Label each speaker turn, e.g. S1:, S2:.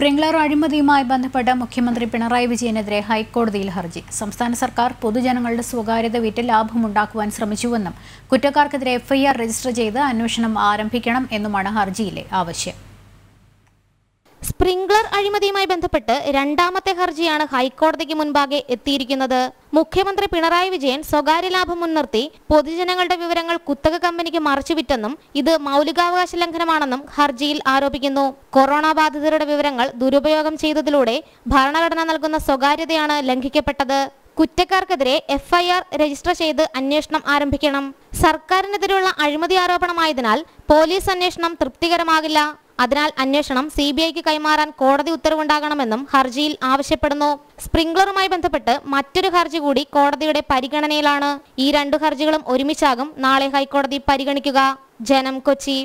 S1: sprinkler അഴിമതിയുമായി ബന്ധപ്പെട്ട് മുഖ്യമന്ത്രി പിണറായി വിജയനെതിരെ ഹൈക്കോടതിയിൽ ഹർജി സംസ്ഥാന സർക്കാർ പൊതുജനങ്ങളുടെ സ്വകാര്യത വിറ്റ് ലാഭമുണ്ടാക്കുവാൻ ശ്രമിച്ചുവെന്നും കുറ്റക്കാർക്കെതിരെ എഫ്ഐആർ രജിസ്റ്റർ ചെയ്ത് അന്വേഷണം ആരംഭിക്കണം എന്നുമാണ് ഹർജിയിലെ ആവശ്യം
S2: സ്പ്രിംഗ്ലർ അഴിമതിയുമായി ബന്ധപ്പെട്ട് രണ്ടാമത്തെ ഹർജിയാണ് ഹൈക്കോടതിക്ക് മുൻപാകെ എത്തിയിരിക്കുന്നത് മുഖ്യമന്ത്രി പിണറായി വിജയൻ സ്വകാര്യ ലാഭം മുൻനിർത്തി പൊതുജനങ്ങളുടെ വിവരങ്ങൾ കുത്തക സർക്കാരിലേക്ക് മറിച്ചുവിറ്റെന്നും ഇത് മൗലികാവകാശ ലംഘനമാണെന്നും ഹർജിയിൽ ആരോപിക്കുന്നു കൊറോണ ബാധിതരുടെ വിവരങ്ങൾ ദുരുപയോഗം ചെയ്തതിലൂടെ ഭരണഘടന നൽകുന്ന സ്വകാര്യതയാണ് ലംഘിക്കപ്പെട്ടത് കുറ്റക്കാർക്കെതിരെ എഫ്ഐആർ രജിസ്റ്റർ ചെയ്ത് അന്വേഷണം ആരംഭിക്കണം സർക്കാരിനെതിരെയുള്ള അഴിമതി ആരോപണമായതിനാൽ പോലീസ് അന്വേഷണം തൃപ്തികരമാകില്ല അതിനാൽ അന്വേഷണം സി ബി ഐക്ക് കൈമാറാൻ കോടതി ഉത്തരവുണ്ടാകണമെന്നും ഹർജിയിൽ ആവശ്യപ്പെടുന്നു സ്പ്രിംഗ്ലറുമായി ബന്ധപ്പെട്ട് മറ്റൊരു ഹർജി കൂടി കോടതിയുടെ പരിഗണനയിലാണ് ഈ രണ്ടു ഹർജികളും ഒരുമിച്ചാകും നാളെ ഹൈക്കോടതി പരിഗണിക്കുക ജനം കൊച്ചി